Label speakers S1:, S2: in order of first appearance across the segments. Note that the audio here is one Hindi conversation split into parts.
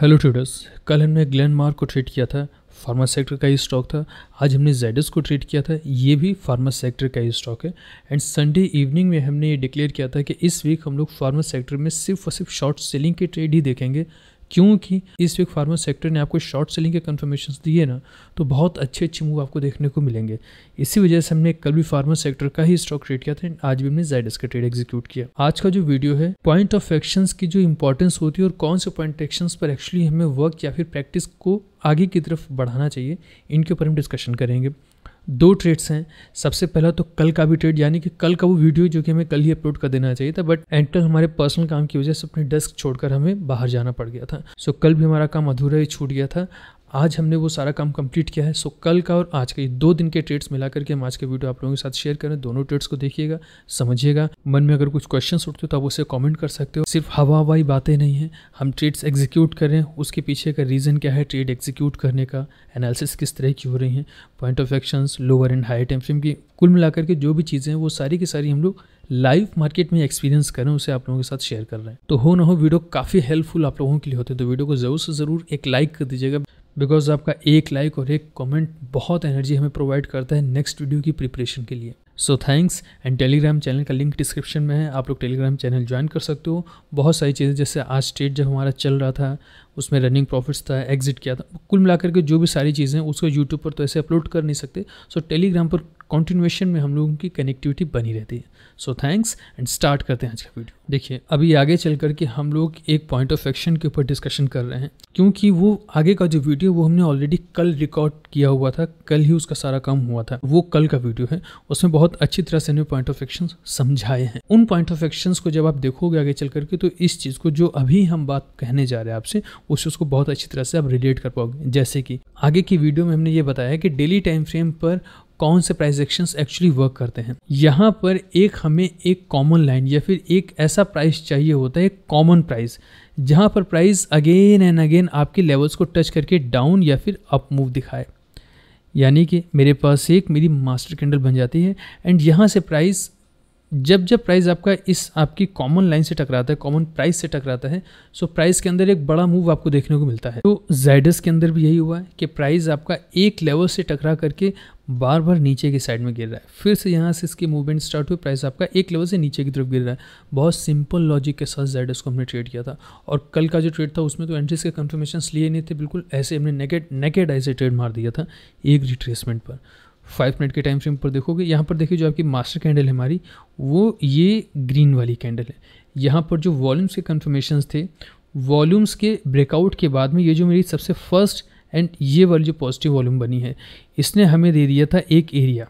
S1: हेलो ट्रेडर्स कल हमने ग्लैन मार्क को ट्रेड किया था फार्मा सेक्टर का ही स्टॉक था आज हमने जेडस को ट्रेड किया था ये भी फार्मा सेक्टर का ही स्टॉक है एंड संडे इवनिंग में हमने ये डिक्लेयर किया था कि इस वीक हम लोग फार्मा सेक्टर में सिर्फ और सिर्फ शॉर्ट सेलिंग के ट्रेड ही देखेंगे क्योंकि इस वीक फार्मा सेक्टर ने आपको शॉर्ट सेलिंग के कन्फर्मेशन दिए ना तो बहुत अच्छे अच्छे मूव आपको देखने को मिलेंगे इसी वजह से हमने कल भी फार्मा सेक्टर का ही स्टॉक ट्रेड किया था आज भी हमने जाइडस का ट्रेड एग्जीक्यूट किया आज का जो वीडियो है पॉइंट ऑफ एक्शन की जो इंपॉर्टेंस होती है और कौन से पॉइंट एक्शन पर एक्चुअली हमें वर्क या फिर प्रैक्टिस को आगे की तरफ बढ़ाना चाहिए इनके ऊपर हम डिस्कशन करेंगे दो ट्रेड्स हैं सबसे पहला तो कल का भी ट्रेड यानी कि कल का वो वीडियो जो कि हमें कल ही अपलोड कर देना चाहिए था बट एंड कल हमारे पर्सनल काम की वजह से अपने डेस्क छोड़कर हमें बाहर जाना पड़ गया था सो कल भी हमारा काम अधूरा ही छूट गया था आज हमने वो सारा काम कंप्लीट किया है सो कल का और आज का ये दो दिन के ट्रेड्स मिला करके हम आज के वीडियो आप लोगों के साथ शेयर करें दोनों ट्रेड्स को देखिएगा समझिएगा मन में अगर कुछ क्वेश्चन उठते हो तो आप उसे कमेंट कर सकते हो सिर्फ हवा हवाई बातें नहीं हैं हम ट्रेड्स एग्जीक्यूट करें उसके पीछे का रीज़न क्या है ट्रेड एग्जीक्यूट करने का एनालिसिस किस तरह की हो रही है point of action lower end high time frame की कुल मिलाकर के जो भी चीज़ें हैं वो सारी की सारी हम लोग लाइव मार्केट में एक्सपीरियंस करें उसे आप लोगों के साथ शेयर कर रहे हैं तो हो ना हो वीडियो काफ़ी हेल्पफुल आप लोगों के लिए होते हैं तो वीडियो को जरूर से ज़रूर एक लाइक कर दीजिएगा बिकॉज आपका एक लाइक और एक कमेंट बहुत एनर्जी हमें प्रोवाइड करता है नेक्स्ट वीडियो की प्रिपरेशन के लिए so thanks and Telegram channel का लिंक डिस्क्रिप्शन में है आप लोग टेलीग्राम चैनल ज्वाइन कर सकते हो बहुत सारी चीज़ें जैसे आज स्टेट जब हमारा चल रहा था उसमें रनिंग प्रॉफिट्स था एग्जिट किया था कुल मिलाकर के जो भी सारी चीज़ें उसको यूट्यूब पर तो ऐसे अपलोड कर नहीं सकते सो so, टेलीग्राम पर कॉन्टिन्यूएशन में हम लोगों की कनेक्टिविटी बनी रहती है सो थैंक्स एंड स्टार्ट करते हैं आज का वीडियो देखिए अभी आगे चल करके हम लोग एक पॉइंट ऑफ एक्शन के ऊपर डिस्कशन कर रहे हैं क्योंकि वो आगे का जो वीडियो वो हमने ऑलरेडी कल रिकॉर्ड किया हुआ था कल ही उसका सारा काम हुआ था वो कल का वीडियो है उसमें बहुत अच्छी तरह से हमने पॉइंट ऑफ एक्शन समझाए हैं उन पॉइंट ऑफ एक्शन को जब आप देखोगे आगे चल करके तो इस चीज़ को जो अभी हम बात कहने जा रहे हैं आपसे उस चीज़ को बहुत अच्छी तरह से आप रिलेट कर पाओगे जैसे कि आगे की वीडियो में हमने ये बताया कि डेली टाइम फ्रेम पर कौन से प्राइस एक्शन एक्चुअली वर्क करते हैं यहाँ पर एक हमें एक कॉमन लाइन या फिर एक ऐसा प्राइस चाहिए होता है कॉमन प्राइस जहाँ पर प्राइस अगेन एंड अगेन आपके लेवल्स को टच करके डाउन या फिर अप मूव दिखाए यानी कि मेरे पास एक मेरी मास्टर कैंडल बन जाती है एंड यहाँ से प्राइस जब जब प्राइस आपका इस आपकी कॉमन लाइन से टकराता है कॉमन प्राइस से टकराता है सो प्राइस के अंदर एक बड़ा मूव आपको देखने को मिलता है तो जाइडस के अंदर भी यही हुआ है कि प्राइस आपका एक लेवल से टकरा करके बार बार नीचे के साइड में गिर रहा है फिर से यहाँ से इसकी मूवमेंट स्टार्ट हुई प्राइस आपका एक लेवल से नीचे की तरफ गिर रहा है बहुत सिंपल लॉजिक के साथ जैडस को हमने ट्रेड किया था और कल का जो ट्रेड था उसमें तो एंट्रीज के कन्फर्मेशन लिए नहीं थे बिल्कुल ऐसे हमने नेकेड नेकेड ऐसे ट्रेड मार दिया था एक रिट्रेसमेंट पर फाइव मिनट के टाइम फ्रेम पर देखोगे यहाँ पर देखिए जो आपकी मास्टर कैंडल है हमारी वो ये ग्रीन वाली कैंडल है यहाँ पर जो वॉल्यूम्स के कन्फर्मेशन थे वॉल्यूम्स के ब्रेकआउट के बाद में ये जो मेरी सबसे फर्स्ट एंड ये वाली जो पॉजिटिव वॉल्यूम बनी है इसने हमें दे दिया था एक एरिया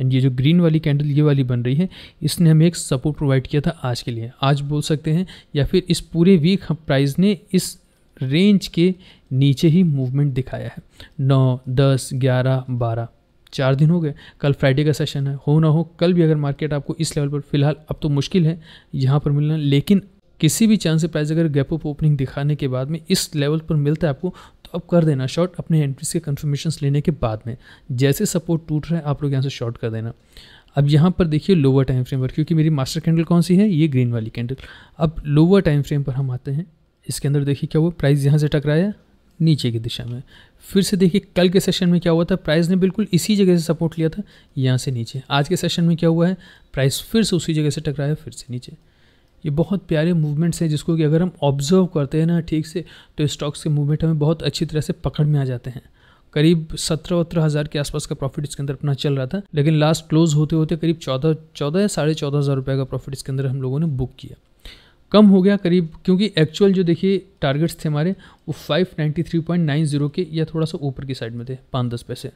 S1: एंड ये जो ग्रीन वाली कैंडल ये वाली बन रही है इसने हमें एक सपोर्ट प्रोवाइड किया था आज के लिए आज बोल सकते हैं या फिर इस पूरे वीक प्राइस ने इस रेंज के नीचे ही मूवमेंट दिखाया है नौ दस ग्यारह बारह चार दिन हो गए कल फ्राइडे का सेशन है हो ना हो कल भी अगर मार्केट आपको इस लेवल पर फिलहाल अब तो मुश्किल है यहाँ पर मिलना लेकिन किसी भी चांस से प्राइस अगर गैप अप ओपनिंग दिखाने के बाद में इस लेवल पर मिलता है आपको तो अब कर देना शॉर्ट अपने एंट्रीज के कन्फर्मेशन लेने के बाद में जैसे सपोर्ट टूट रहा है आप लोग यहाँ से शॉर्ट कर देना अब यहाँ पर देखिए लोअर टाइम फ्रेम पर क्योंकि मेरी मास्टर कैंडल कौन सी है ये ग्रीन वाली कैंडल अब लोअर टाइम फ्रेम पर हम आते हैं इसके अंदर देखिए क्या हुआ प्राइस यहाँ से टकराया नीचे की दिशा में फिर से देखिए कल के सेशन में क्या हुआ था प्राइस ने बिल्कुल इसी जगह से सपोर्ट लिया था यहाँ से नीचे आज के सेशन में क्या हुआ है प्राइस फिर से उसी जगह से टकराया फिर से नीचे ये बहुत प्यारे मूवमेंट्स हैं जिसको कि अगर हम ऑब्जर्व करते हैं ना ठीक से तो स्टॉक्स के मूवमेंट हमें बहुत अच्छी तरह से पकड़ में आ जाते हैं करीब सत्रह वत्रह हज़ार के आसपास का प्रॉफिट इसके अंदर अपना चल रहा था लेकिन लास्ट क्लोज होते होते करीब चौदह चौदह या साढ़े चौदह हज़ार रुपये का प्रॉफिट इसके अंदर हम लोगों ने बुक किया कम हो गया करीब क्योंकि एक्चुअल जो देखिए टारगेट्स थे हमारे वो जीरो के या थोड़ा सा ऊपर की साइड में थे पाँच दस पैसे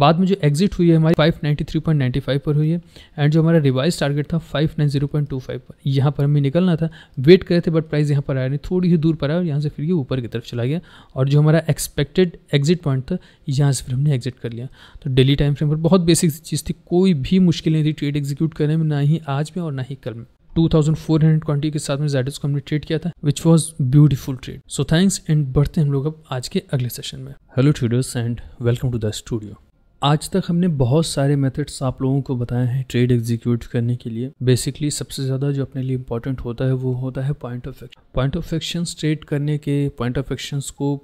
S1: बाद में जो एग्जिट हुई है हमारी 593.95 पर हुई है एंड जो हमारा रिवाइज टारगेट था 590.25 पर यहाँ पर हमें निकलना था वेट करे थे बट प्राइस यहाँ पर आया नहीं थोड़ी ही दूर पर आया और यहाँ से फिर ये ऊपर की तरफ चला गया और जो हमारा एक्सपेक्टेड एग्जिट पॉइंट था यहाँ से फिर हमने एग्जिट कर लिया तो डेली टाइम फ्रेम पर बहुत बेसिक चीज़ थी कोई भी मुश्किल नहीं थी ट्रेड एग्जीक्यूट करने में ना ही आज में और ना ही कल में 2420 के साथ में जेडस को हमने ट्रेड किया था which was beautiful trade so thanks and बढ़ते हम लोग अब आज के अगले सेशन में hello traders and welcome to the studio आज तक हमने बहुत सारे मेथड्स आप लोगों को बताए हैं ट्रेड एग्जीक्यूट करने के लिए बेसिकली सबसे ज़्यादा जो अपने लिए इंपॉर्टेंट होता है वो होता है point of action point of action trade करने के पॉइंट ऑफ एक्शंस को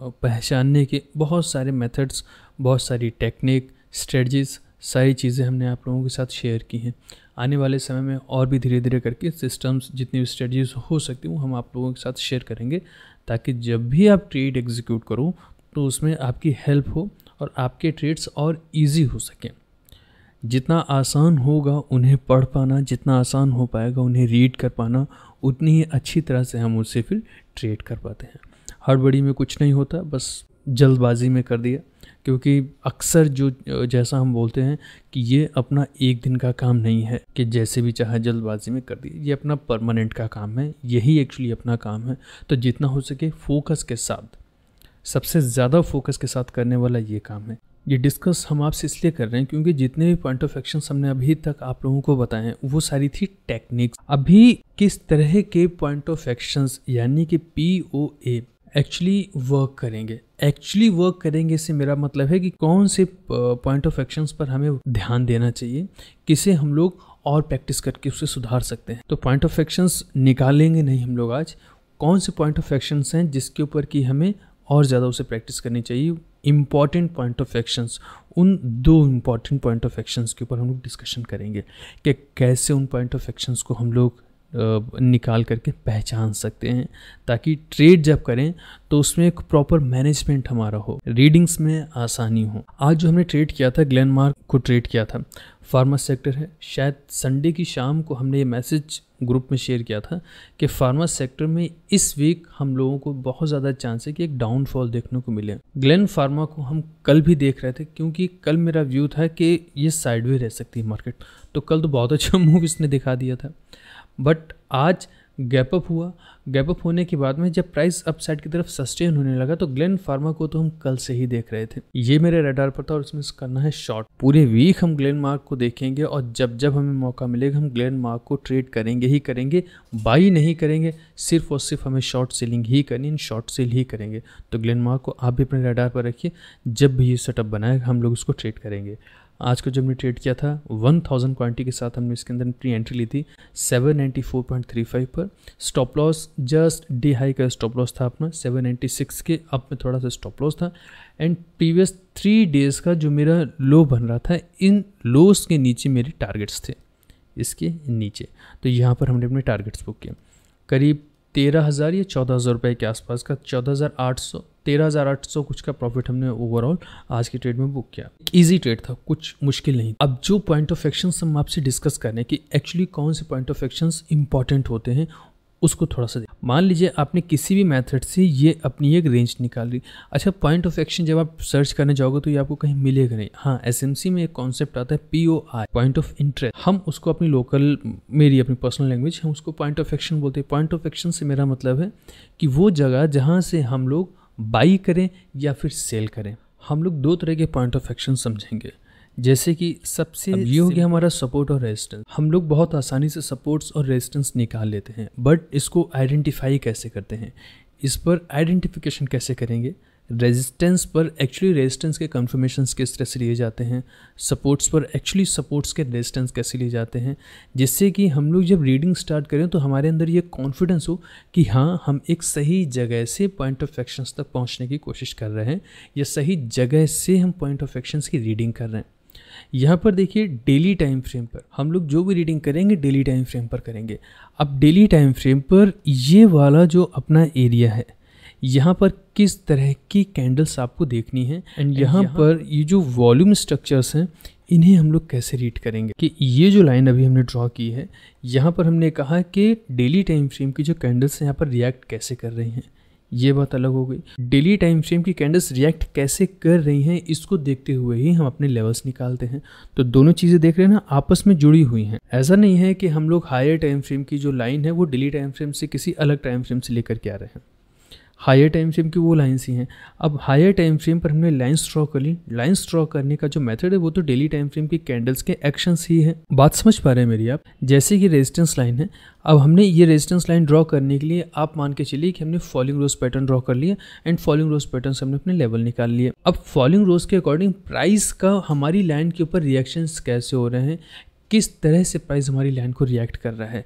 S1: पहचानने के बहुत सारे मेथड्स बहुत सारी टेक्निक स्ट्रेटजीज सारी चीज़ें हमने आप लोगों के साथ शेयर की हैं आने वाले समय में और भी धीरे धीरे करके सिस्टम्स जितनी भी स्ट्रेटजीज हो सकती वो हम आप लोगों के साथ शेयर करेंगे ताकि जब भी आप ट्रेड एग्जीक्यूट करो तो उसमें आपकी हेल्प हो और आपके ट्रेड्स और ईजी हो सकें जितना आसान होगा उन्हें पढ़ पाना जितना आसान हो पाएगा उन्हें रीड कर पाना उतनी ही अच्छी तरह से हम उसे फिर ट्रेड कर पाते हैं हड़बड़ी में कुछ नहीं होता बस जल्दबाजी में कर दिया क्योंकि अक्सर जो जैसा हम बोलते हैं कि ये अपना एक दिन का काम नहीं है कि जैसे भी चाहे जल्दबाजी में कर दिए ये अपना परमानेंट का काम है यही एक्चुअली अपना काम है तो जितना हो सके फोकस के साथ सबसे ज़्यादा फोकस के साथ करने वाला ये काम है ये डिस्कस हम आपसे इसलिए कर रहे हैं क्योंकि जितने भी पॉइंट ऑफ एक्शन हमने अभी तक आप लोगों को बताए हैं वो सारी थी टेक्निक्स अभी किस तरह के पॉइंट ऑफ एक्शन यानी कि P O A actually work करेंगे एक्चुअली वर्क करेंगे से मेरा मतलब है कि कौन से पॉइंट ऑफ एक्शंस पर हमें ध्यान देना चाहिए किसे हम लोग और प्रैक्टिस करके उसे सुधार सकते हैं तो पॉइंट ऑफ एक्शंस निकालेंगे नहीं हम लोग आज कौन से पॉइंट ऑफ एक्शंस हैं जिसके ऊपर कि हमें और ज़्यादा उसे प्रैक्टिस करनी चाहिए इम्पॉर्टेंट पॉइंट ऑफ एक्शंस उन दो इम्पॉर्टेंट पॉइंट ऑफ एक्शंस के ऊपर हम लोग डिस्कशन करेंगे कि कैसे उन पॉइंट ऑफ एक्शंस को हम लोग निकाल करके पहचान सकते हैं ताकि ट्रेड जब करें तो उसमें एक प्रॉपर मैनेजमेंट हमारा हो रीडिंग्स में आसानी हो आज जो हमने ट्रेड किया था मार्क को ट्रेड किया था फार्मा सेक्टर है शायद संडे की शाम को हमने ये मैसेज ग्रुप में शेयर किया था कि फार्मा सेक्टर में इस वीक हम लोगों को बहुत ज़्यादा चांस है कि एक डाउनफॉल देखने को मिले ग्लैन फार्मा को हम कल भी देख रहे थे क्योंकि कल मेरा व्यू था कि ये साइडवे रह सकती है मार्केट तो कल तो बहुत अच्छा मूव इसने दिखा दिया था बट आज गैप अप हुआ गैप अप होने के बाद में जब प्राइस अपसाइड की तरफ सस्टेन होने लगा तो ग्लेन फार्मा को तो हम कल से ही देख रहे थे ये मेरे रेडार पर था और इसमें करना है शॉर्ट पूरे वीक हम ग्लेन मार्क को देखेंगे और जब जब हमें मौका मिलेगा हम ग्लेन मार्क को ट्रेड करेंगे ही करेंगे बाई नहीं करेंगे सिर्फ और सिर्फ हमें शॉर्ट सेलिंग ही करनी इन शॉर्ट सेल ही करेंगे तो ग्लैन मार्क को आप भी अपने रेडार पर रखिए जब भी ये सेटअप बनाए हम लोग उसको ट्रेड करेंगे आज को जब हमने ट्रेड किया था 1000 क्वान्टी के साथ हमने इसके अंदर प्री एंट्री ली थी 794.35 पर stop loss just the high का स्टॉप लॉस था अपना 796 के अप में थोड़ा सा स्टॉप लॉस था एंड प्रीवियस थ्री डेज़ का जो मेरा लो बन रहा था इन लोस के नीचे मेरे टारगेट्स थे इसके नीचे तो यहाँ पर हमने अपने टारगेट्स बुक किए करीब तेरह हज़ार या चौदह हज़ार रुपये के आसपास का चौदह हज़ार आठ सौ तेरह हज़ार आठ सौ कुछ का प्रॉफिट हमने ओवरऑल आज की ट्रेड में बुक किया इजी ट्रेड था कुछ मुश्किल नहीं अब जो पॉइंट ऑफ एक्शन हम आपसे डिस्कस कर रहे हैं कि एक्चुअली कौन से पॉइंट ऑफ एक्शन इंपॉर्टेंट होते हैं उसको थोड़ा सा मान लीजिए आपने किसी भी मेथड से ये अपनी एक रेंज निकाल ली अच्छा पॉइंट ऑफ एक्शन जब आप सर्च करने जाओगे तो ये आपको कहीं मिलेगा नहीं हाँ एस में एक कॉन्सेप्ट आता है P O I point of interest हम उसको अपनी लोकल मेरी अपनी पर्सनल लैंग्वेज हम उसको पॉइंट ऑफ एक्शन बोलते हैं पॉइंट ऑफ एक्शन से मेरा मतलब है कि वो जगह जहाँ से हम लोग बाई करें या फिर सेल करें हम लोग दो तरह के पॉइंट ऑफ एक्शन समझेंगे जैसे कि सबसे ये हो गया हमारा सपोर्ट और रेजिस्टेंस हम लोग बहुत आसानी से सपोर्ट्स और रेजिस्टेंस निकाल लेते हैं बट इसको आइडेंटिफाई कैसे करते हैं इस पर आइडेंटिफिकेशन कैसे करेंगे रेजिस्टेंस पर एक्चुअली रेजिस्टेंस के कन्फर्मेशन किस तरह से लिए जाते हैं सपोर्ट्स पर एक्चुअली सपोर्ट्स के रेजिस्टेंस कैसे लिए जाते हैं जिससे कि हम लोग जब रीडिंग स्टार्ट करें तो हमारे अंदर ये कॉन्फिडेंस हो कि हाँ हम एक सही जगह से पॉइंट ऑफ एक्शंस तक पहुँचने की कोशिश कर रहे हैं या सही जगह से हम पॉइंट ऑफ एक्शंस की रीडिंग कर रहे हैं यहाँ पर देखिए डेली टाइम फ्रेम पर हम लोग जो भी रीडिंग करेंगे डेली टाइम फ्रेम पर करेंगे अब डेली टाइम फ्रेम पर ये वाला जो अपना एरिया है यहाँ पर किस तरह की कैंडल्स आपको देखनी है एंड यहाँ पर ये जो वॉल्यूम स्ट्रक्चर्स हैं इन्हें हम लोग कैसे रीड करेंगे कि ये जो लाइन अभी हमने ड्रॉ की है यहाँ पर हमने कहा कि डेली टाइम फ्रेम की जो कैंडल्स हैं यहाँ पर रिएक्ट कैसे कर रही हैं ये बात अलग हो गई डेली टाइम फ्रेम की कैंडल्स रिएक्ट कैसे कर रही हैं इसको देखते हुए ही हम अपने लेवल्स निकालते हैं तो दोनों चीज़ें देख रहे हैं ना आपस में जुड़ी हुई हैं ऐसा नहीं है कि हम लोग हायर टाइम फ्रेम की जो लाइन है वो डेली टाइम फ्रेम से किसी अलग टाइम फ्रेम से लेकर के आ रहे हैं हायर टाइम फ्रेम की वो लाइन्स ही हैं अब हायर टाइम फ्रेम पर हमने लाइन्स ड्रॉ कर ली लाइन्स ड्रॉ करने का जो मेथड है वो तो डेली टाइम फ्रेम की कैंडल्स के एक्शंस ही है बात समझ पा रहे हैं मेरी आप जैसे कि रेजिस्टेंस लाइन है अब हमने ये रेजिस्टेंस लाइन ड्रॉ करने के लिए आप मान के चलिए कि हमने फॉलिंग रोज पैटर्न ड्रॉ कर लिया एंड फॉलिंग रोज पैटर्न से हमने अपने लेवल निकाल लिए अब फॉलिंग रोज के अकॉर्डिंग प्राइस का हमारी लाइन के ऊपर रिएक्शंस कैसे हो रहे हैं किस तरह से प्राइस हमारी लाइन को रिएक्ट कर रहा है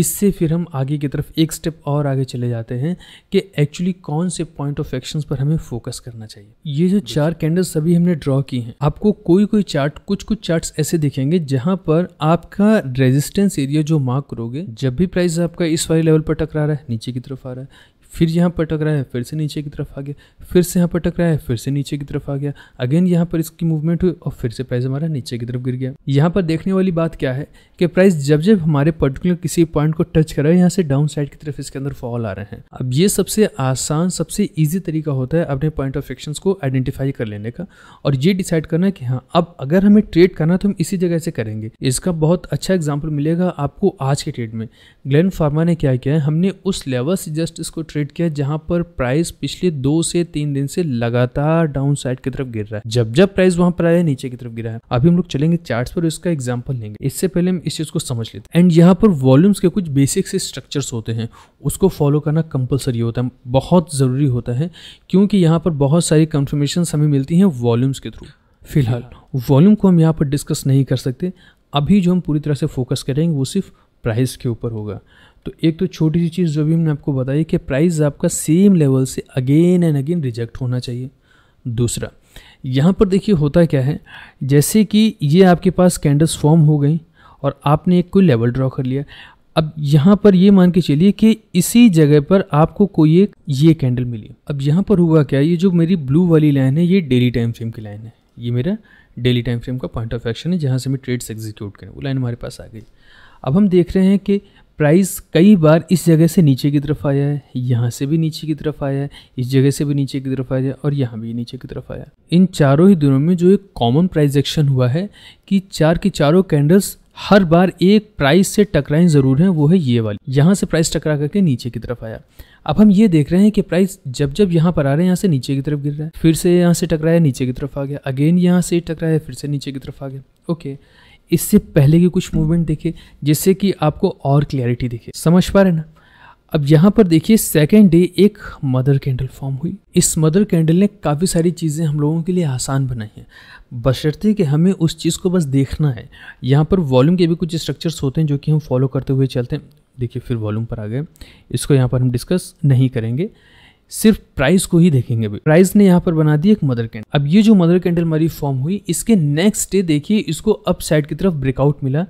S1: इससे फिर हम आगे की तरफ एक स्टेप और आगे चले जाते हैं कि एक्चुअली कौन से पॉइंट ऑफ एक्शन पर हमें फोकस करना चाहिए ये जो चार कैंडल्स सभी हमने ड्रॉ की हैं आपको कोई कोई चार्ट कुछ कुछ चार्ट्स ऐसे दिखेंगे जहाँ पर आपका रेजिस्टेंस एरिया जो मार्क करोगे जब भी प्राइस आपका इस वाले लेवल पर टकरा रहा है नीचे की तरफ आ रहा है फिर यहाँ पर रहा है फिर से नीचे की तरफ आ गया फिर से यहाँ पर रहा है फिर से नीचे की तरफ आ गया अगेन यहाँ पर इसकी मूवमेंट हुई और फिर से प्राइस हमारा नीचे की तरफ गिर गया यहाँ पर देखने वाली बात क्या है कि प्राइस जब जब हमारे पर्टिकुलर किसी पॉइंट को टच करा है यहाँ से डाउन साइड की तरफ इसके अंदर फॉल आ रहे हैं अब ये सबसे आसान सबसे ईजी तरीका होता है अपने पॉइंट ऑफ एक्शन को आइडेंटिफाई कर लेने का और ये डिसाइड करना कि हाँ अब अगर हमें ट्रेड करना तो हम इसी जगह से करेंगे इसका बहुत अच्छा एग्जाम्पल मिलेगा आपको आज के ट्रेड में ग्लैन फार्मा ने क्या किया है हमने उस लेवल से जस्ट इसको ट्रेड ट्रेड किया जहां पर प्राइस पिछले दो से तीन दिन से लगातार डाउन साइड की तरफ गिर रहा है जब जब प्राइस वहां पर आया नीचे की तरफ गिरा है अभी हम लोग चलेंगे चार्ट पर इसका एग्जाम्पल लेंगे इससे पहले हम इस चीज को समझ लेते हैं एंड यहाँ पर वॉल्यूम्स के कुछ बेसिक से स्ट्रक्चर्स होते हैं उसको फॉलो करना कंपलसरी होता है बहुत ज़रूरी होता है क्योंकि यहाँ पर बहुत सारी कंफर्मेशन हमें मिलती हैं वॉल्यूम्स के थ्रू फिलहाल वॉल्यूम को हम यहाँ पर डिस्कस नहीं कर सकते अभी जो हम पूरी तरह से फोकस करेंगे वो सिर्फ प्राइस के ऊपर होगा तो एक तो छोटी सी चीज़ जो भी हमने आपको बताई कि प्राइस आपका सेम लेवल से अगेन एंड अगेन रिजेक्ट होना चाहिए दूसरा यहाँ पर देखिए होता क्या है जैसे कि ये आपके पास कैंडल्स फॉर्म हो गई और आपने एक कोई लेवल ड्रॉ कर लिया अब यहाँ पर ये मान के चलिए कि इसी जगह पर आपको कोई एक ये कैंडल मिली अब यहाँ पर हुआ क्या ये जो मेरी ब्लू वाली लाइन है ये डेली टाइम फ्रेम की लाइन है ये मेरा डेली टाइम फ्रेम का पॉइंट ऑफ एक्शन है जहाँ से मैं ट्रेड्स एग्जीक्यूट करें वो लाइन हमारे पास आ गई अब हम देख रहे हैं कि प्राइस कई बार इस जगह से नीचे की तरफ आया है यहाँ से भी नीचे की तरफ आया है इस जगह से भी नीचे की तरफ आया है और यहाँ भी नीचे की तरफ आया है इन चारों ही दिनों में जो एक कॉमन प्राइस एक्शन हुआ है कि चार की चारों कैंडल्स हर बार एक प्राइस से टकराएं ज़रूर हैं वो है ये वाली यहाँ से प्राइस टकरा करके नीचे की तरफ आया अब हम ये देख रहे हैं कि प्राइस जब जब यहाँ पर आ रहे हैं यहाँ से नीचे की तरफ गिर रहा है फिर से यहाँ से टकराया नीचे की तरफ आ गया अगेन यहाँ से टकराया फिर से नीचे की तरफ आ गया ओके okay. इससे पहले के कुछ मूवमेंट देखे जिससे कि आपको और क्लैरिटी दिखे समझ पा रहे ना अब यहाँ पर देखिए सेकेंड डे एक मदर कैंडल फॉर्म हुई इस मदर कैंडल ने काफ़ी सारी चीज़ें हम लोगों के लिए आसान बनाई हैं बशर्ते कि हमें उस चीज़ को बस देखना है यहाँ पर वॉल्यूम के भी कुछ स्ट्रक्चर्स होते हैं जो कि हम फॉलो करते हुए चलते हैं देखिए फिर वॉल्यूम पर आ गए इसको यहाँ पर हम डिस्कस नहीं करेंगे सिर्फ प्राइस को ही देखेंगे भी प्राइस ने यहाँ पर बना दी एक मदर कैंडल अब ये जो मदर कैंडल हमारी फॉर्म हुई इसके नेक्स्ट डे देखिए इसको अप साइड की तरफ ब्रेकआउट मिला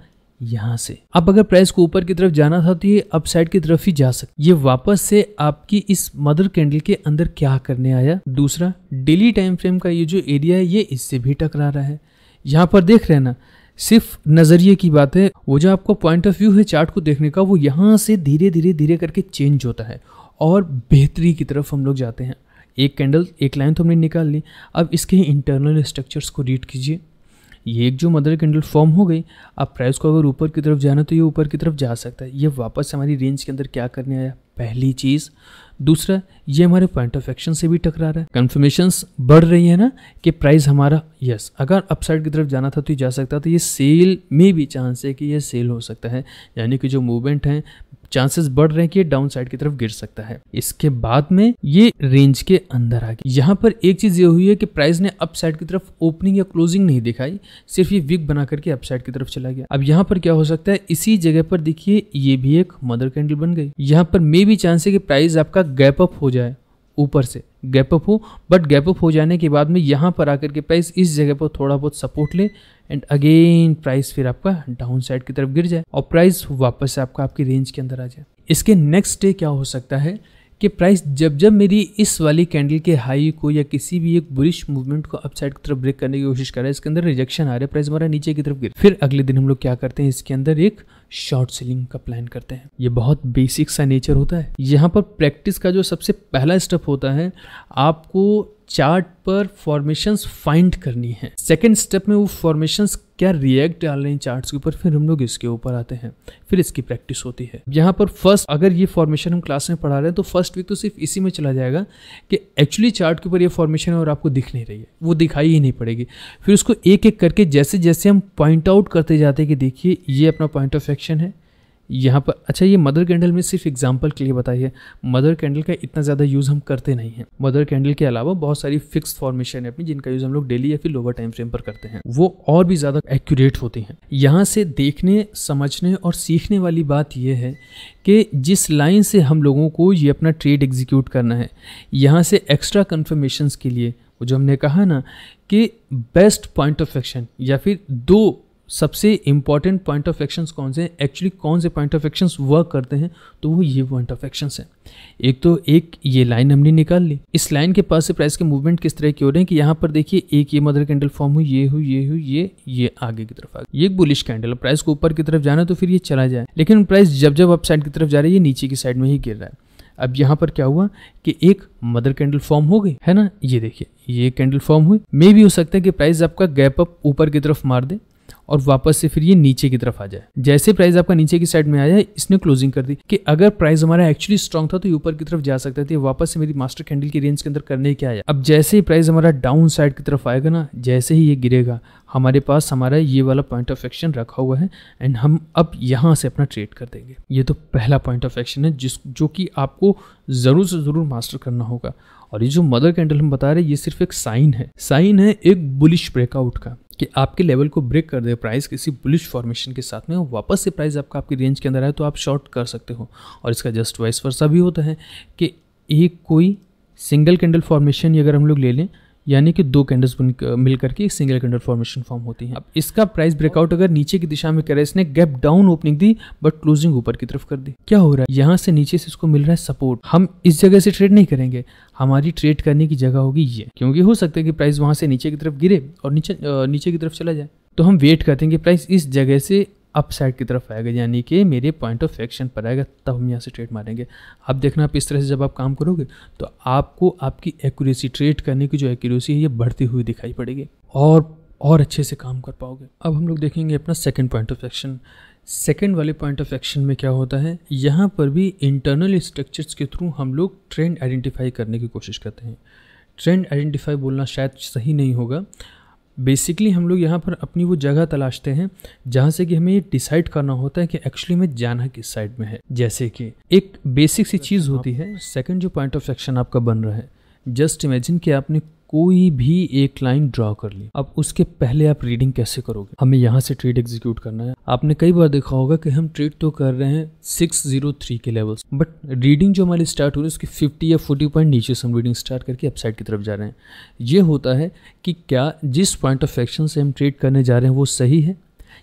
S1: यहाँ से अब अगर प्राइस को ऊपर की तरफ जाना था तो ये अप साइड की तरफ ही जा सकते ये वापस से आपकी इस मदर कैंडल के अंदर क्या करने आया दूसरा डेली टाइम फ्रेम का ये जो एरिया है ये इससे भी टकरा रहा है यहाँ पर देख रहे ना सिर्फ नज़रिए की बात है वो जो आपका पॉइंट ऑफ व्यू है चार्ट को देखने का वो यहाँ से धीरे धीरे धीरे करके चेंज होता है और बेहतरी की तरफ हम लोग जाते हैं एक कैंडल एक लाइन तो हमने निकाल ली अब इसके इंटरनल स्ट्रक्चर्स को रीड कीजिए ये एक जो मदर कैंडल फॉर्म हो गई अब प्राइस को अगर ऊपर की तरफ जाना तो ये ऊपर की तरफ जा सकता है ये वापस हमारी रेंज के अंदर क्या करने आया पहली चीज़ दूसरा ये हमारे पॉइंट ऑफ एक्शन से भी टकरा रहा है कन्फर्मेशंस बढ़ रही है ना कि प्राइस हमारा यस अगर अपसाइड की तरफ जाना था तो ये जा सकता तो ये सेल में भी चांस है कि ये सेल हो सकता है यानी कि जो मूवमेंट है चांसेस बढ़ रहे हैं कि ये डाउन साइड की तरफ गिर सकता है इसके बाद में ये रेंज के अंदर आ गई यहाँ पर एक चीज़ ये हुई है कि प्राइस ने अप साइड की तरफ ओपनिंग या क्लोजिंग नहीं दिखाई सिर्फ ये विक बना करके अप साइड की तरफ चला गया अब यहाँ पर क्या हो सकता है इसी जगह पर देखिए ये भी एक मदर कैंडल बन गई यहाँ पर मे भी चांस है कि प्राइस आपका गैप अप हो जाए ऊपर से गैपअप हो बट अप हो जाने के बाद में यहाँ पर आकर के प्राइस इस जगह पर थोड़ा बहुत सपोर्ट ले एंड अगेन प्राइस फिर आपका डाउन साइड की तरफ गिर जाए और प्राइस वापस से आपका आपकी रेंज के अंदर आ जाए इसके नेक्स्ट डे क्या हो सकता है कि प्राइस जब जब मेरी इस वाली कैंडल के हाई को या किसी भी एक बुरिश मूवमेंट को अपसाइड की तरफ ब्रेक करने की कोशिश कर रहा है इसके अंदर रिजेक्शन आ रहा है प्राइस हमारा नीचे की तरफ गिर फिर अगले दिन हम लोग क्या करते हैं इसके अंदर एक शॉर्ट सेलिंग का प्लान करते हैं ये बहुत बेसिक सा नेचर होता है यहाँ पर प्रैक्टिस का जो सबसे पहला स्टेप होता है आपको चार्ट पर फॉर्मेशंस फाइंड करनी है सेकेंड स्टेप में वो फॉर्मेशंस क्या रिएक्ट डाल रहे हैं चार्ट्स के ऊपर फिर हम लोग इसके ऊपर आते हैं फिर इसकी प्रैक्टिस होती है यहाँ पर फर्स्ट अगर ये फॉर्मेशन हम क्लास में पढ़ा रहे हैं तो फर्स्ट वीक तो सिर्फ इसी में चला जाएगा कि एक्चुअली चार्ट के ऊपर ये फॉर्मेशन है और आपको दिख नहीं रही है वो दिखाई ही नहीं पड़ेगी फिर उसको एक एक करके जैसे जैसे हम पॉइंट आउट करते जाते कि देखिए ये अपना पॉइंट ऑफ एक्शन है यहाँ पर अच्छा ये मदर कैंडल में सिर्फ एग्जाम्पल के लिए बताइए मदर कैंडल का इतना ज़्यादा यूज़ हम करते नहीं हैं मदर कैंडल के अलावा बहुत सारी फिक्स फॉर्मेशन है अपनी जिनका यूज़ हम लोग डेली या फिर लोअर टाइम फ्रेम पर करते हैं वो और भी ज़्यादा एक्यूरेट होती हैं यहाँ से देखने समझने और सीखने वाली बात यह है कि जिस लाइन से हम लोगों को ये अपना ट्रेड एग्जीक्यूट करना है यहाँ से एक्स्ट्रा कन्फर्मेशंस के लिए जो हमने कहा ना कि बेस्ट पॉइंट ऑफ एक्शन या फिर दो सबसे इंपॉर्टेंट पॉइंट ऑफ एक्शंस कौन से हैं एक्चुअली कौन से पॉइंट ऑफ एक्शंस वर्क करते हैं तो वो ये पॉइंट ऑफ एक्शंस हैं एक तो एक ये लाइन हमने निकाल ली इस लाइन के पास से प्राइस के मूवमेंट किस तरह के हो रहे हैं कि यहाँ पर देखिए एक ये मदर कैंडल फॉर्म हुई ये हुई ये हुई ये ये आगे की तरफ आ गई ये एक बुलिश कैंडल प्राइस को ऊपर की तरफ जाना तो फिर ये चला जाए लेकिन प्राइस जब जब अप साइड की तरफ जा रही है नीचे की साइड में ही गिर रहा है अब यहाँ पर क्या हुआ कि एक मदर कैंडल फॉर्म हो गई है ना ये देखिए ये कैंडल फॉर्म हुई मे भी हो सकता है कि प्राइस आपका गैप अप ऊपर की तरफ मार दे और वापस से फिर ये नीचे की तरफ आ जाए जैसे प्राइस आपका नीचे की साइड में आ जाए इसने क्लोजिंग कर दी कि अगर प्राइस हमारा एक्चुअली स्ट्रॉन्ग था तो ये ऊपर की तरफ जा सकता था तो वापस से मेरी मास्टर कैंडल की रेंज के अंदर करने क्या आया अब जैसे ही प्राइस हमारा डाउन साइड की तरफ आएगा ना जैसे ही ये गिरेगा हमारे पास हमारा ये वाला पॉइंट ऑफ एक्शन रखा हुआ है एंड हम अब यहाँ से अपना ट्रेड कर देंगे ये तो पहला पॉइंट ऑफ एक्शन है जिस जो कि आपको ज़रूर से ज़रूर मास्टर करना होगा और ये जो मदर कैंडल हम बता रहे हैं ये सिर्फ एक साइन है साइन है एक बुलिश ब्रेकआउट का कि आपके लेवल को ब्रेक कर दे प्राइस किसी बुलिश फॉर्मेशन के साथ में वापस से प्राइस आपका आपकी रेंज के अंदर आए तो आप शॉर्ट कर सकते हो और इसका जस्ट वाइस वर्सा भी होता है कि एक कोई सिंगल कैंडल फॉर्मेशन अगर हम लोग ले लें यानी कि दो कैंडल्स बन मिल करके एक सिंगल कैंडल फॉर्मेशन फॉर्म होती है अब इसका प्राइस ब्रेकआउट अगर नीचे की दिशा में करे इसने गैप डाउन ओपनिंग दी बट क्लोजिंग ऊपर की तरफ कर दी क्या हो रहा है यहाँ से नीचे से इसको मिल रहा है सपोर्ट हम इस जगह से ट्रेड नहीं करेंगे हमारी ट्रेड करने की जगह होगी ये क्योंकि हो सकता है कि प्राइस वहाँ से नीचे की तरफ गिरे और नीचे नीचे की तरफ चला जाए तो हम वेट करते हैं कि प्राइस इस जगह से अपसाइड की तरफ आएगा यानी कि मेरे पॉइंट ऑफ एक्शन पर आएगा तब हम यहाँ से ट्रेड मारेंगे आप देखना आप इस तरह से जब आप काम करोगे तो आपको आपकी एक्यूरेसी ट्रेड करने की जो एक्यूरेसी है ये बढ़ती हुई दिखाई पड़ेगी और और अच्छे से काम कर पाओगे अब हम लोग देखेंगे अपना second point of action second वाले पॉइंट ऑफ एक्शन में क्या होता है यहाँ पर भी इंटरनल स्ट्रक्चर्स के थ्रू हम लोग ट्रेंड आइडेंटिफाई करने की कोशिश करते हैं ट्रेंड आइडेंटिफाई बोलना शायद सही नहीं होगा बेसिकली हम लोग यहाँ पर अपनी वो जगह तलाशते हैं जहाँ से कि हमें ये डिसाइड करना होता है कि एक्चुअली में जाना किस साइड में है जैसे कि एक बेसिक सी चीज़ होती है सेकंड जो पॉइंट ऑफ सेक्शन आपका बन रहा है जस्ट इमेजिन कि आपने कोई भी एक लाइन ड्रॉ कर ली अब उसके पहले आप रीडिंग कैसे करोगे हमें यहाँ से ट्रेड एग्जीक्यूट करना है आपने कई बार देखा होगा कि हम ट्रेड तो कर रहे हैं 603 के लेवल्स बट रीडिंग जो हमारी स्टार्ट हो रही है उसकी 50 या 40 पॉइंट नीचे से हम रीडिंग स्टार्ट करके अपसाइड की तरफ जा रहे हैं ये होता है कि क्या जिस पॉइंट ऑफ एक्शन से हम ट्रेड करने जा रहे हैं वो सही है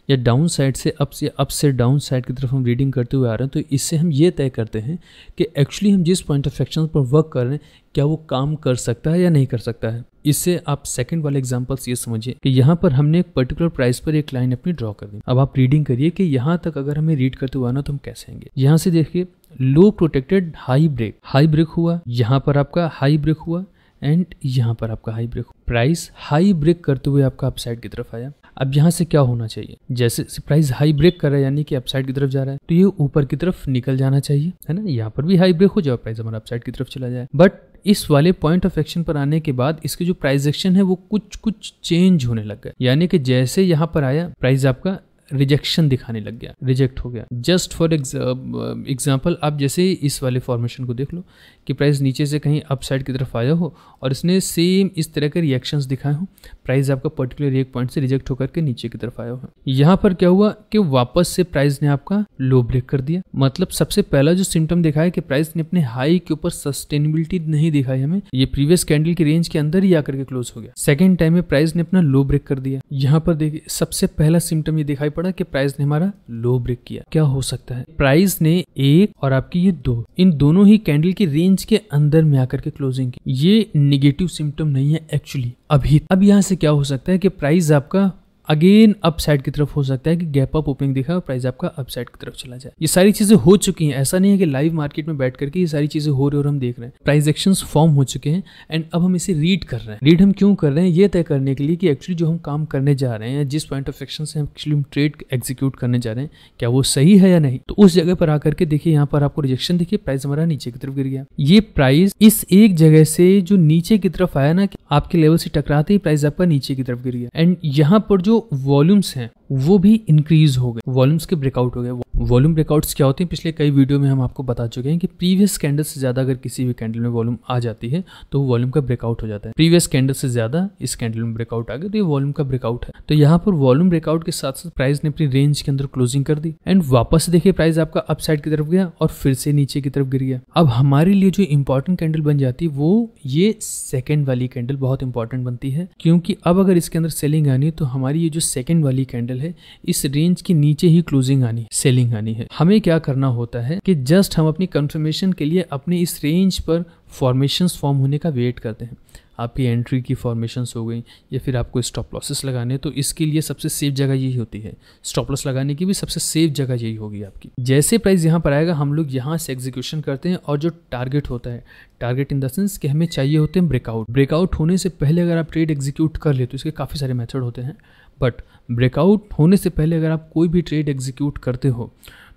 S1: या डाउन साइड से अप से अप से डाउन साइड की तरफ हम रीडिंग करते हुए आ रहे हैं तो इससे हम ये तय करते हैं कि एक्चुअली हम जिस पॉइंट ऑफ एक्शन पर वर्क कर रहे हैं क्या वो काम कर सकता है या नहीं कर सकता है इससे आप सेकंड वाले एग्जांपल्स ये समझिए कि यहाँ पर हमने एक पर्टिकुलर प्राइस पर एक लाइन अपनी ड्रॉ कर दी अब आप रीडिंग करिए कि यहाँ तक अगर हमें रीड करते हुए आना तो हम कैसे आएंगे यहाँ से देखिए low protected high break high break हुआ यहाँ पर आपका हाई ब्रेक हुआ एंड यहाँ पर आपका high break price high break करते हुए आपका अपसाइड की तरफ आया अब यहाँ से क्या होना चाहिए जैसे प्राइस हाई ब्रेक कर रहा है यानी कि अपसाइड की तरफ जा रहा है तो ये ऊपर की तरफ निकल जाना चाहिए है ना यहाँ पर भी हाई ब्रेक हो जाए प्राइस हमारा अपसाइड की तरफ चला जाए बट इस वाले पॉइंट ऑफ एक्शन पर आने के बाद इसके जो प्राइस एक्शन है वो कुछ कुछ चेंज होने लग गए यानी कि जैसे यहाँ पर आया प्राइस आपका रिजेक्शन दिखाने लग गया रिजेक्ट हो गया जस्ट फॉर एग्जाम्पल आप जैसे इस वाले फॉर्मेशन को देख लो कि प्राइस नीचे से कहीं अपसाइड की तरफ आया हो और इसने सेम इस तरह के रिएक्शंस दिखाए हो प्राइस आपका पर्टिकुलर एक पॉइंट से रिजेक्ट होकर के नीचे की तरफ आया हो यहाँ पर क्या हुआ कि वापस से प्राइस ने आपका लो ब्रेक कर दिया मतलब सबसे पहला जो सिम्टम दिखा है कि प्राइस ने अपने हाई के ऊपर सस्टेनेबिलिटी नहीं दिखाई हमें ये प्रीवियस कैंडल की रेंज के अंदर ही आकर के क्लोज हो गया सेकेंड टाइम में प्राइस ने अपना लो ब्रेक कर दिया यहाँ पर देखिए सबसे पहला सिम्टम ये दिखाई पड़ा कि प्राइस ने हमारा लो ब्रेक किया क्या हो सकता है प्राइस ने एक और आपकी ये दो इन दोनों ही कैंडल की रेंज के अंदर में आकर के क्लोजिंग की ये निगेटिव सिम्टम नहीं है एक्चुअली अभी अब यहाँ से क्या हो सकता है कि प्राइस आपका अगेन अपसाइड की तरफ हो सकता है कि गैप अप ओपनिंग दिखा और प्राइस आपका अपसाइड की तरफ चला जाए ये सारी चीजें हो चुकी हैं ऐसा नहीं है कि लाइव मार्केट में बैठ करके ये सारी चीजें हो रही और हम देख रहे हैं प्राइस एक्शन फॉर्म हो चुके हैं एंड अब हम इसे रीड कर रहे हैं रीड हम क्यों कर रहे हैं ये तय करने के लिए कि एक्चुअली जो हम काम करने जा रहे हैं या जिस पॉइंट ऑफ एक्शन से हम एक्चुअली ट्रेड एग्जीक्यूट करने जा रहे हैं क्या वो सही है या नहीं तो उस जगह पर आकर के देखिए यहाँ पर आपको रिजेक्शन देखिए प्राइस हमारा नीचे की तरफ गिर गया ये प्राइस इस एक जगह से जो नीचे की तरफ आया ना आपके लेवल से टकराते ही प्राइस आपका नीचे की तरफ गिरी है एंड यहाँ पर जो वॉल्यूम्स हैं वो भी इंक्रीज हो गए वॉल्यूम्स के ब्रेकआउट हो गए वॉल्यूम ब्रेकआउट्स क्या होते हैं पिछले कई वीडियो में हम आपको बता चुके हैं कि प्रीवियस कैंडल से ज़्यादा अगर किसी भी कैंडल में वॉल्यूम आ जाती है तो वॉल्यूम का ब्रेकआउट हो जाता है प्रीवियस कैंडल से ज़्यादा इस कैंडल में ब्रेकआउट आ गया तो ये वॉल्यूम का ब्रेकआउट है तो यहाँ पर वॉल्यूम ब्रेकआउट के साथ साथ प्राइस ने अपनी रेंज के अंदर क्लोजिंग कर दी एंड वापस देखिए प्राइस आपका अपसाइड की तरफ गया और फिर से नीचे की तरफ गिर गया अब हमारे लिए जो इंपॉर्टेंट कैंडल बन जाती है वो ये सेकेंड वाली कैंडल बहुत इंपॉर्टेंट बनती है क्योंकि अब अगर इसके अंदर सेलिंग आनी है तो हमारी ये जो सेकेंड वाली कैंडल लेवल है इस रेंज के नीचे ही क्लोजिंग आनी सेलिंग आनी है हमें क्या करना होता है कि जस्ट हम अपनी कंफर्मेशन के लिए अपने इस रेंज पर फॉर्मेशंस फॉर्म होने का वेट करते हैं आपकी एंट्री की फॉर्मेशंस हो गई या फिर आपको स्टॉप लॉसेस लगाने तो इसके लिए सबसे सेफ जगह यही होती है स्टॉप लॉस लगाने की भी सबसे सेफ जगह यही होगी आपकी जैसे प्राइस यहाँ पर आएगा हम लोग यहाँ से एग्जीक्यूशन करते हैं और जो टारगेट होता है टारगेट इन द सेंस कि हमें चाहिए होते हैं ब्रेकआउट ब्रेकआउट होने से पहले अगर आप ट्रेड एग्जीक्यूट कर ले तो इसके काफ़ी सारे मैथड होते हैं बट ब्रेकआउट होने से पहले अगर आप कोई भी ट्रेड एग्जीक्यूट करते हो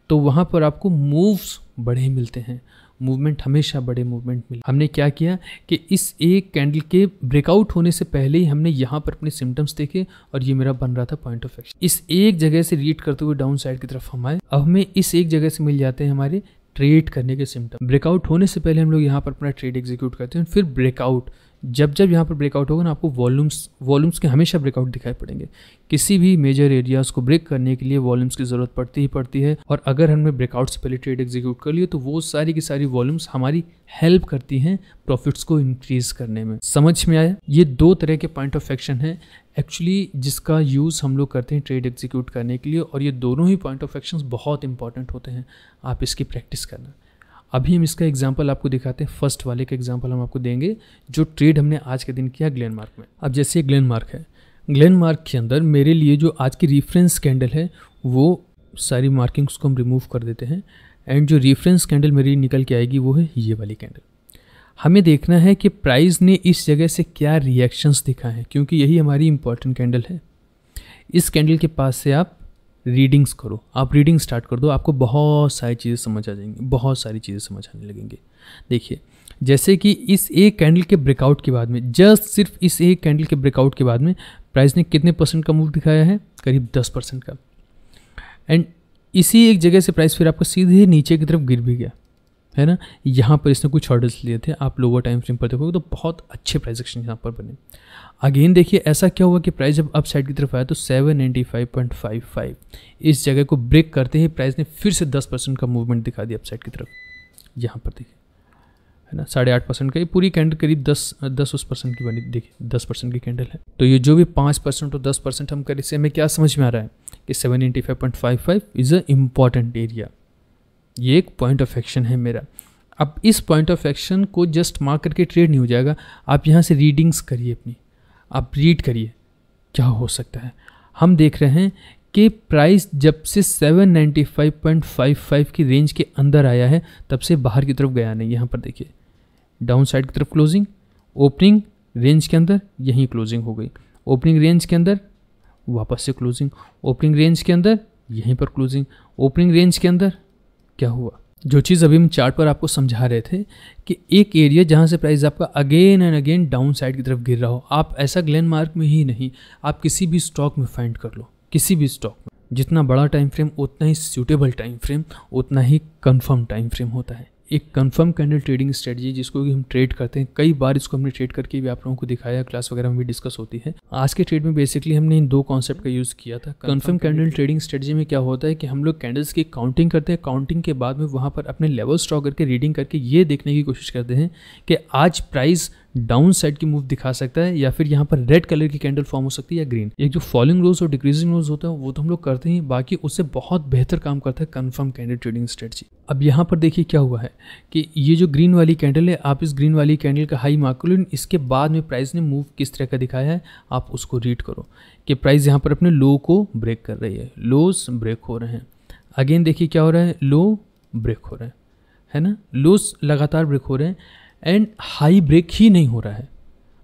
S1: तो वहाँ पर आपको मूव्स बड़े मिलते हैं मूवमेंट हमेशा बड़े मूवमेंट मिले हमने क्या किया कि इस एक कैंडल के ब्रेकआउट होने से पहले ही हमने यहाँ पर अपने सिम्टम्स देखे और ये मेरा बन रहा था पॉइंट ऑफ एक्शन इस एक जगह से रीड करते हुए डाउन साइड की तरफ हम आए अब हमें इस एक जगह से मिल जाते हैं हमारे ट्रेड करने के सिम्टम ब्रेकआउट होने से पहले हम लोग यहाँ पर अपना ट्रेड एग्जीक्यूट करते हैं फिर ब्रेकआउट जब जब यहाँ पर ब्रेकआउट होगा ना आपको वॉल्यूम्स वॉल्यूम्स के हमेशा ब्रेकआउट दिखाई पड़ेंगे किसी भी मेजर एरियाज़ को ब्रेक करने के लिए वॉल्यूम्स की ज़रूरत पड़ती ही पड़ती है और अगर हमने ब्रेकआउट से पहले ट्रेड एग्जीक्यूट कर लिए तो वो सारी की सारी वॉल्यूम्स हमारी हेल्प करती हैं प्रॉफिट्स को इंक्रीज करने में समझ में आया ये दो तरह के पॉइंट ऑफ एक्शन हैं एक्चुअली जिसका यूज़ हम लोग करते हैं ट्रेड एग्जीक्यूट करने के लिए और ये दोनों ही पॉइंट ऑफ एक्शन बहुत इंपॉर्टेंट होते हैं आप इसकी प्रैक्टिस करना अभी हम इसका एग्जाम्पल आपको दिखाते हैं फर्स्ट वाले का एग्जाम्पल हम आपको देंगे जो ट्रेड हमने आज के दिन किया ग्लेन मार्क में अब जैसे ग्लैन मार्क है ग्लैन मार्क के अंदर मेरे लिए जो आज की रेफरेंस कैंडल है वो सारी मार्किंग्स को हम रिमूव कर देते हैं एंड जो रेफरेंस कैंडल मेरी निकल के आएगी वो है ये वाली कैंडल हमें देखना है कि प्राइस ने इस जगह से क्या रिएक्शंस दिखा है क्योंकि यही हमारी इंपॉर्टेंट कैंडल है इस कैंडल के पास से आप रीडिंग्स करो आप रीडिंग स्टार्ट कर दो आपको बहुत सारी चीज़ें समझ आ जाएंगी बहुत सारी चीज़ें समझ आने लगेंगे देखिए जैसे कि इस एक कैंडल के ब्रेकआउट के बाद में जस्ट सिर्फ इस एक कैंडल के ब्रेकआउट के बाद में प्राइस ने कितने परसेंट का मूव दिखाया है करीब दस परसेंट का एंड इसी एक जगह से प्राइस फिर आपको सीधे नीचे की तरफ गिर भी गया है ना यहाँ पर इसने कुछ ऑर्डर्स लिए थे आप लोअर टाइम फ्रेम पर देखोगे तो बहुत अच्छे प्राइस एक्शन यहाँ पर बने अगेन देखिए ऐसा क्या हुआ कि प्राइस जब अप साइड की तरफ आया तो 795.55 इस जगह को ब्रेक करते ही प्राइस ने फिर से 10 परसेंट का मूवमेंट दिखा दिया अप साइड की तरफ यहाँ पर देखिए है ना साढ़े आठ परसेंट का ये पूरी कैंडल करीब दस दस उस परसेंट की बनी देखिए दस परसेंट की कैंडल है तो ये जो भी पाँच परसेंट और दस परसेंट हम करें इससे हमें क्या समझ में आ रहा है कि seven eighty five point five five is a important area ये एक पॉइंट ऑफ एक्शन है मेरा अब इस पॉइंट ऑफ एक्शन को जस्ट मार्क करके ट्रेड नहीं हो जाएगा आप यहाँ से रीडिंग्स करिए अपनी आप रीड करिए क्या हो सकता है हम देख रहे हैं कि प्राइस जब से 795.55 की रेंज के अंदर आया है तब से बाहर की तरफ गया नहीं यहाँ पर देखिए डाउन साइड की तरफ क्लोजिंग ओपनिंग रेंज के अंदर यहीं क्लोजिंग हो गई ओपनिंग रेंज के अंदर वापस से क्लोजिंग ओपनिंग रेंज के अंदर यहीं पर क्लोजिंग ओपनिंग रेंज के अंदर क्या हुआ जो चीज़ अभी हम चार्ट पर आपको समझा रहे थे कि एक एरिया जहाँ से प्राइस आपका again and again down side की तरफ गिर रहा हो आप ऐसा ग्लैन मार्क में ही नहीं आप किसी भी स्टॉक में फाइंड कर लो किसी भी स्टॉक में जितना बड़ा टाइम फ्रेम उतना ही सूटेबल टाइम फ्रेम उतना ही कन्फर्म टाइम फ्रेम होता है एक कंफर्म कैंडल ट्रेडिंग स्ट्रेटजी जिसको कि हम ट्रेड करते हैं कई बार इसको हमने ट्रेड करके भी आप लोगों को दिखाया क्लास वगैरह में भी डिस्कस होती है आज के ट्रेड में बेसिकली हमने इन दो कॉन्सेप्ट का यूज़ किया था कंफर्म कैंडल ट्रेडिंग स्ट्रेटजी में क्या होता है कि हम लोग कैंडल्स की काउंटिंग करते हैं काउंटिंग के बाद में वहाँ पर अपने लेवल स्टॉक करके रीडिंग करके ये देखने की कोशिश करते हैं कि आज प्राइस डाउन साइड की मूव दिखा सकता है या फिर यहाँ पर रेड कलर की कैंडल फॉर्म हो सकती है या ग्रीन एक जो फॉलिंग रोज और डिक्रीजिंग रोज होता है वो तो हम लोग करते हैं बाकी उससे बहुत बेहतर काम करता है कन्फर्म कैंडल ट्रेडिंग स्ट्रेटजी अब यहाँ पर देखिए क्या हुआ है कि ये जो ग्रीन वाली कैंडल है आप इस ग्रीन वाली कैंडल का हाई मार्क करो इसके बाद में प्राइस ने मूव किस तरह का दिखाया है आप उसको रीड करो कि प्राइस यहाँ पर अपने लो को ब्रेक कर रही है लोस ब्रेक हो रहे हैं अगेन देखिए क्या हो रहा है लो ब्रेक हो रहा है है ना लोस लगातार ब्रेक हो रहे हैं एंड हाई ब्रेक ही नहीं हो रहा है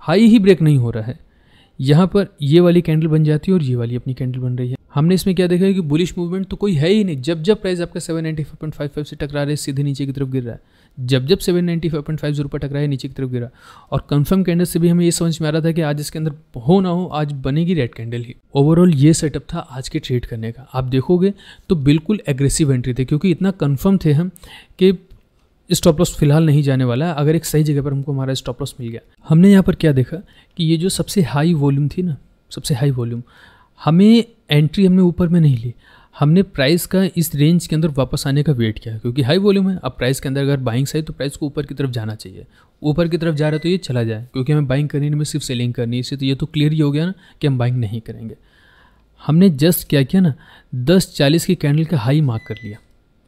S1: हाई ही ब्रेक नहीं हो रहा है यहाँ पर ये वाली कैंडल बन जाती है और ये वाली अपनी कैंडल बन रही है हमने इसमें क्या देखा है कि बुलिश मूवमेंट तो कोई है ही नहीं जब जब प्राइस आपका 795.55 से टकरा रहा है सीधे नीचे की तरफ गिर रहा है जब जब 795.50 रुपये टकरा है नीचे की तरफ गिरा और कंफर्म कैंडल से भी हमें ये समझ में आ रहा था कि आज इसके अंदर हो ना हो आज बनेगी रेड कैंडल ही ओवरऑल ये सेटअप था आज के ट्रेड करने का आप देखोगे तो बिल्कुल एग्रेसिव एंट्री थी क्योंकि इतना कन्फर्म थे हम कि स्टॉप लॉस फिलहाल नहीं जाने वाला है अगर एक सही जगह पर हमको हमारा स्टॉप लॉस मिल गया हमने यहाँ पर क्या देखा कि ये जो सबसे हाई वॉल्यूम थी ना सबसे हाई वॉल्यूम हमें एंट्री हमने ऊपर में नहीं ली हमने प्राइस का इस रेंज के अंदर वापस आने का वेट किया क्योंकि हाई वॉल्यूम है अब प्राइस के अंदर अगर बाइंग सही तो प्राइस को ऊपर की तरफ जाना चाहिए ऊपर की तरफ जा रहा है तो ये चला जाए क्योंकि हमें बाइंग करनी में सिर्फ सेलिंग करनी है तो ये तो क्लियर ही हो गया ना कि हम बाइंग नहीं करेंगे हमने जस्ट क्या किया ना दस चालीस की कैंडल का हाई मार्क कर लिया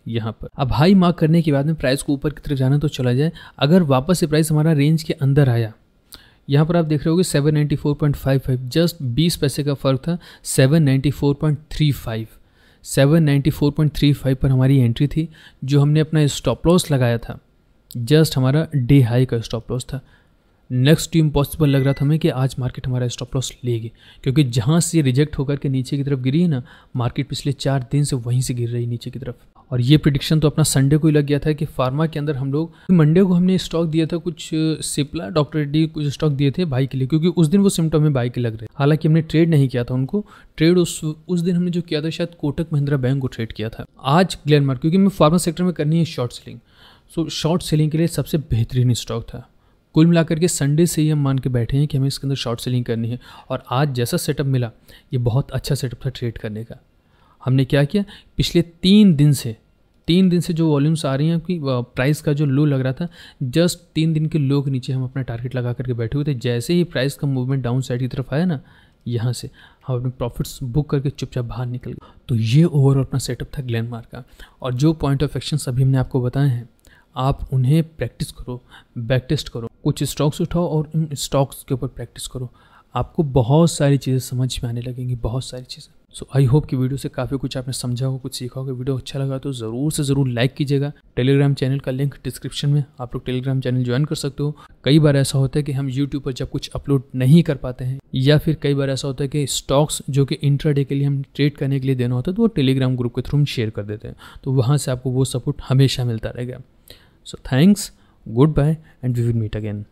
S1: यहाँ पर अब हाई मार्क करने के बाद में प्राइस को ऊपर की तरफ जाना तो चला जाए अगर वापस से प्राइस हमारा रेंज के अंदर आया यहाँ पर आप देख रहे हो seven ninety four point five five just बीस पैसे का फ़र्क था seven ninety four point three five seven ninety four point three five पर हमारी एंट्री थी जो हमने अपना स्टॉप लॉस लगाया था जस्ट हमारा डे हाई का स्टॉप लॉस था नेक्स्ट टीम पॉसिबल लग रहा था हमें कि आज मार्केट हमारा स्टॉप लॉस लेगी क्योंकि जहाँ से रिजेक्ट होकर के नीचे की तरफ गिरी है ना मार्केट पिछले चार दिन से वहीं से गिर रही नीचे की तरफ और ये प्रिडिक्शन तो अपना संडे को ही लग गया था कि फार्मा के अंदर हम लोग मंडे को हमने स्टॉक दिया था कुछ सिप्ला डॉक्टर रेड्डी कुछ स्टॉक दिए थे बाई के लिए क्योंकि उस दिन वो सिम्टम में बाई के लग रहे हालांकि हमने ट्रेड नहीं किया था उनको ट्रेड उस उस दिन हमने जो किया था शायद कोटक महिंद्रा बैंक को ट्रेड किया था आज ग्लैनमार्क क्योंकि हमें फार्मा सेक्टर में करनी है short selling so short selling के लिए सबसे बेहतरीन स्टॉक था कुल मिलाकर के संडे से ही हम मान के बैठे हैं कि हमें इसके अंदर शॉर्ट सेलिंग करनी है और आज जैसा सेटअप मिला ये बहुत अच्छा सेटअप था ट्रेड करने का हमने क्या किया पिछले तीन दिन से तीन दिन से जो वॉल्यूम्स आ रही हैं कि प्राइस का जो लो लग रहा था जस्ट तीन दिन के लो के नीचे हम अपना टारगेट लगा करके बैठे हुए थे जैसे ही प्राइस का मूवमेंट डाउन साइड की तरफ आया ना यहाँ से हम अपने प्रॉफिट्स बुक करके चुपचाप बाहर निकल गए तो ये ओवरऑल अपना सेटअप था ग्लैंडमार्क का और जो पॉइंट ऑफ एक्शन अभी हमने आपको बताए हैं आप उन्हें प्रैक्टिस करो बैक टेस्ट करो कुछ स्टॉक्स उठाओ और इन स्टॉक्स के ऊपर प्रैक्टिस करो आपको बहुत सारी चीज़ें समझ में आने लगेंगी बहुत सारी चीज़ें सो आई होप कि वीडियो से काफ़ी कुछ आपने समझा हो कुछ सीखा होगा वीडियो अच्छा लगा तो ज़रूर से ज़रूर लाइक कीजिएगा टेलीग्राम चैनल का लिंक डिस्क्रिप्शन में आप लोग टेलीग्राम चैनल ज्वाइन कर सकते हो कई बार ऐसा होता है कि हम यूट्यूब पर जब कुछ अपलोड नहीं कर पाते हैं या फिर कई बार ऐसा होता है कि स्टॉक्स जो कि इंट्राडे के लिए हम ट्रेड करने के लिए देना होता है तो वो टेलीग्राम ग्रुप के थ्रू हम शेयर कर देते हैं तो वहाँ से आपको वो सपोर्ट हमेशा मिलता रहेगा so thanks Goodbye, and we will meet again.